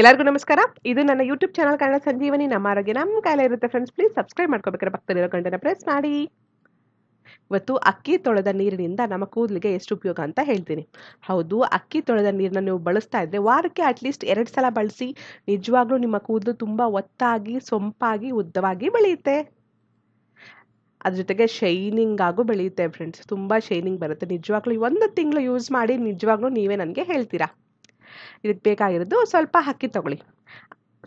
ಎಲ್ಲರಿಗೂ ನಮಸ್ಕಾರ ಇದು ನನ್ನ ಯೂಟ್ಯೂಬ್ ಚಾನಲ್ ಕನ್ನಡ ಸಂಜೀವನಿ ನಮ್ಮ ಆರೋಗ್ಯ ನಮ್ಮ ಕಾಲ ಇರುತ್ತೆ ಫ್ರೆಂಡ್ಸ್ ಪ್ಲೀಸ್ ಸಬ್ಸ್ಕ್ರೈಬ್ ಮಾಡ್ಕೋಬೇಕಾದ್ರೆ ಪಕ್ಕದಲ್ಲಿರೋ ಗಂಟೆನ ಪ್ರೆಸ್ ಮಾಡಿ ಇವತ್ತು ಅಕ್ಕಿ ತೊಳೆದ ನೀರಿನಿಂದ ನಮ್ಮ ಕೂದಲಿಗೆ ಎಷ್ಟು ಉಪಯೋಗ ಅಂತ ಹೇಳ್ತೀನಿ ಹೌದು ಅಕ್ಕಿ ತೊಳೆದ ನೀರನ್ನ ನೀವು ಬಳಸ್ತಾ ಇದ್ರೆ ವಾರಕ್ಕೆ ಅಟ್ಲೀಸ್ಟ್ ಎರಡು ಸಲ ಬಳಸಿ ನಿಜವಾಗ್ಲೂ ನಿಮ್ಮ ಕೂದಲು ತುಂಬ ಒತ್ತಾಗಿ ಸೊಂಪಾಗಿ ಉದ್ದವಾಗಿ ಬೆಳೆಯುತ್ತೆ ಅದ್ರ ಜೊತೆಗೆ ಶೈನಿಂಗ್ ಆಗು ಬೆಳೆಯುತ್ತೆ ಫ್ರೆಂಡ್ಸ್ ತುಂಬ ಶೈನಿಂಗ್ ಬರುತ್ತೆ ನಿಜವಾಗ್ಲೂ ಒಂದು ತಿಂಗಳು ಯೂಸ್ ಮಾಡಿ ನಿಜವಾಗ್ಲೂ ನೀವೇ ನನಗೆ ಹೇಳ್ತೀರಾ ಇದಕ್ಕೆ ಬೇಕಾಗಿರೋದು ಸ್ವಲ್ಪ ಅಕ್ಕಿ ತಗೊಳ್ಳಿ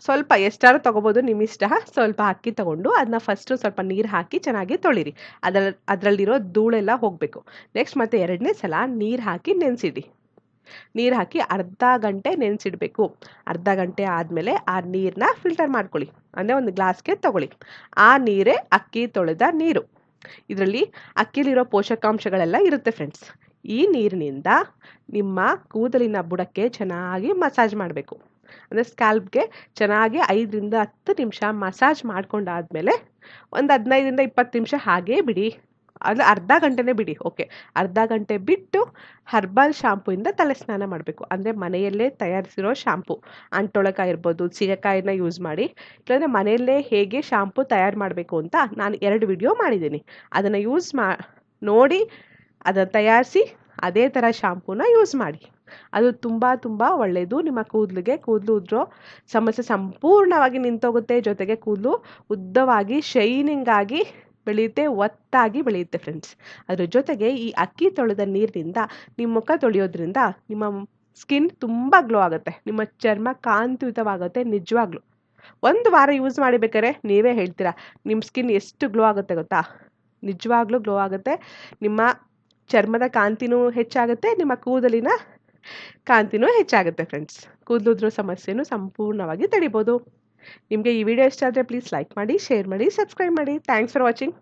ಸ್ವಲ್ಪ ಎಷ್ಟಾದ್ರು ತೊಗೋಬೋದು ನಿಮ್ಮ ಇಷ್ಟ ಸ್ವಲ್ಪ ಅಕ್ಕಿ ತಗೊಂಡು ಅದನ್ನ ಫಸ್ಟು ಸ್ವಲ್ಪ ನೀರು ಹಾಕಿ ಚೆನ್ನಾಗಿ ತೊಳಿರಿ ಅದರ ಅದರಲ್ಲಿರೋ ಧೂಳೆಲ್ಲ ಹೋಗಬೇಕು ನೆಕ್ಸ್ಟ್ ಮತ್ತೆ ಎರಡನೇ ಸಲ ನೀರು ಹಾಕಿ ನೆನೆಸಿಡಿ ನೀರು ಹಾಕಿ ಅರ್ಧ ಗಂಟೆ ನೆನೆಸಿಡಬೇಕು ಅರ್ಧ ಗಂಟೆ ಆದಮೇಲೆ ಆ ನೀರನ್ನ ಫಿಲ್ಟರ್ ಮಾಡ್ಕೊಳ್ಳಿ ಅಂದರೆ ಒಂದು ಗ್ಲಾಸ್ಗೆ ತಗೊಳ್ಳಿ ಆ ನೀರೇ ಅಕ್ಕಿ ತೊಳೆದ ನೀರು ಇದರಲ್ಲಿ ಅಕ್ಕಿಲಿರೋ ಪೋಷಕಾಂಶಗಳೆಲ್ಲ ಇರುತ್ತೆ ಫ್ರೆಂಡ್ಸ್ ಈ ನೀರಿನಿಂದ ನಿಮ್ಮ ಕೂದಲಿನ ಬುಡಕ್ಕೆ ಚೆನ್ನಾಗಿ ಮಸಾಜ್ ಮಾಡಬೇಕು ಅಂದರೆ ಸ್ಕ್ಯಾಲ್ಪ್ಗೆ ಚೆನ್ನಾಗಿ ಐದರಿಂದ ಹತ್ತು ನಿಮಿಷ ಮಸಾಜ್ ಮಾಡ್ಕೊಂಡಾದ್ಮೇಲೆ ಒಂದು ಹದಿನೈದರಿಂದ ಇಪ್ಪತ್ತು ನಿಮಿಷ ಹಾಗೇ ಬಿಡಿ ಅದು ಅರ್ಧ ಗಂಟೆನೇ ಬಿಡಿ ಓಕೆ ಅರ್ಧ ಗಂಟೆ ಬಿಟ್ಟು ಹರ್ಬಲ್ ಶಾಂಪೂಯಿಂದ ತಲೆ ಸ್ನಾನ ಮಾಡಬೇಕು ಅಂದರೆ ಮನೆಯಲ್ಲೇ ತಯಾರಿಸಿರೋ ಶಾಂಪು ಅಂಟೊಳಕಾಯಿ ಇರ್ಬೋದು ಸೀಗೆಕಾಯಿನ ಯೂಸ್ ಮಾಡಿ ಇಲ್ಲಾಂದರೆ ಮನೆಯಲ್ಲೇ ಹೇಗೆ ಶಾಂಪು ತಯಾರು ಮಾಡಬೇಕು ಅಂತ ನಾನು ಎರಡು ವಿಡಿಯೋ ಮಾಡಿದ್ದೀನಿ ಅದನ್ನು ಯೂಸ್ ಮಾ ನೋಡಿ ಅದನ್ನು ತಯಾರಿಸಿ ಅದೇ ಥರ ಶಾಂಪೂನ ಯೂಸ್ ಮಾಡಿ ಅದು ತುಂಬ ತುಂಬ ಒಳ್ಳೆಯದು ನಿಮ್ಮ ಕೂದಲಿಗೆ ಕೂದಲು ಉದ್ರೋ ಸಮಸ್ಯೆ ಸಂಪೂರ್ಣವಾಗಿ ನಿಂತೋಗುತ್ತೆ ಜೊತೆಗೆ ಕೂದಲು ಉದ್ದವಾಗಿ ಶೈನಿಂಗ್ ಆಗಿ ಬೆಳೆಯುತ್ತೆ ಒತ್ತಾಗಿ ಬೆಳೆಯುತ್ತೆ ಫ್ರೆಂಡ್ಸ್ ಅದರ ಜೊತೆಗೆ ಈ ಅಕ್ಕಿ ತೊಳೆದ ನೀರಿನಿಂದ ನಿಮ್ಮ ಮುಖ ತೊಳೆಯೋದ್ರಿಂದ ನಿಮ್ಮ ಸ್ಕಿನ್ ತುಂಬ ಗ್ಲೋ ಆಗುತ್ತೆ ನಿಮ್ಮ ಚರ್ಮ ಕಾಂತಿಯುತವಾಗುತ್ತೆ ನಿಜವಾಗ್ಲೂ ಒಂದು ವಾರ ಯೂಸ್ ಮಾಡಬೇಕಾದ್ರೆ ನೀವೇ ಹೇಳ್ತೀರಾ ನಿಮ್ಮ ಸ್ಕಿನ್ ಎಷ್ಟು ಗ್ಲೋ ಆಗುತ್ತೆ ಗೊತ್ತಾ ನಿಜವಾಗ್ಲೂ ಗ್ಲೋ ಆಗುತ್ತೆ ನಿಮ್ಮ ಚರ್ಮದ ಕಾಂತಿನೂ ಹೆಚ್ಚಾಗುತ್ತೆ ನಿಮ್ಮ ಕೂದಲಿನ ಕಾಂತಿನೂ ಹೆಚ್ಚಾಗುತ್ತೆ ಫ್ರೆಂಡ್ಸ್ ಕೂದಲು ಸಮಸ್ಯೆಯೂ ಸಮಸ್ಯೆನೂ ಸಂಪೂರ್ಣವಾಗಿ ತಡಿಬೋದು ನಿಮಗೆ ಈ ವಿಡಿಯೋ ಇಷ್ಟ ಆದರೆ ಪ್ಲೀಸ್ ಲೈಕ್ ಮಾಡಿ ಶೇರ್ ಮಾಡಿ ಸಬ್ಸ್ಕ್ರೈಬ್ ಮಾಡಿ ಥ್ಯಾಂಕ್ಸ್ ಫಾರ್ ವಾಚಿಂಗ್